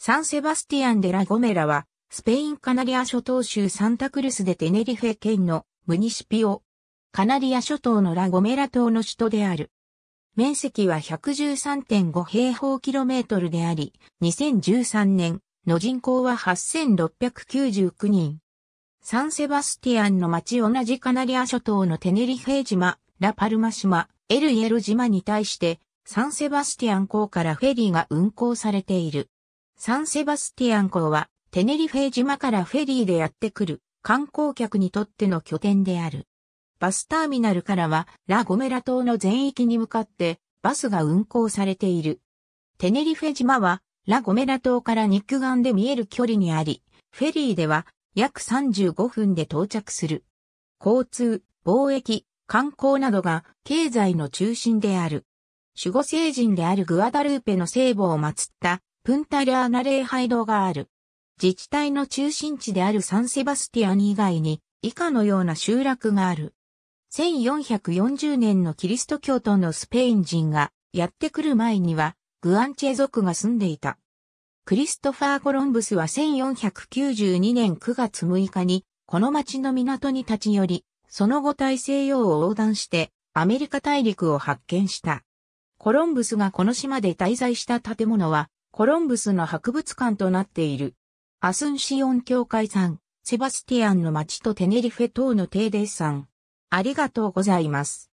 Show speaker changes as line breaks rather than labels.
サンセバスティアン・デ・
ラ・ゴメラは、スペイン・カナリア諸島州サンタクルスでテネリフェ県のムニシピオ。カナリア諸島のラ・ゴメラ島の首都である。面積は113.5平方キロメートルであり、2013年の人口は8699人。サンセバスティアンの町同じカナリア諸島のテネリフェ島、ラパルマ島、エルイエル島に対して、サンセバスティアン港からフェリーが運航されている。サンセバスティアン港は、テネリフェ島からフェリーでやってくる観光客にとっての拠点である。バスターミナルからは、ラ・ゴメラ島の全域に向かって、バスが運行されている。テネリフェ島は、ラ・ゴメラ島から肉眼で見える距離にあり、フェリーでは、約35分で到着する。交通、貿易、観光などが経済の中心である。守護聖人であるグアダルーペの聖母を祀ったプンタラーナ礼拝堂がある。自治体の中心地であるサンセバスティアン以外に以下のような集落がある。1440年のキリスト教徒のスペイン人がやってくる前にはグアンチェ族が住んでいた。クリストファー・コロンブスは1492年9月6日にこの町の港に立ち寄り、その後大西洋を横断してアメリカ大陸を発見した。コロンブスがこの島で滞在した建物はコロンブスの博物館となっている。アスンシオン教会さん、セバスティアンの町とテネリフェ島のテーデ
ん。ありがとうございます。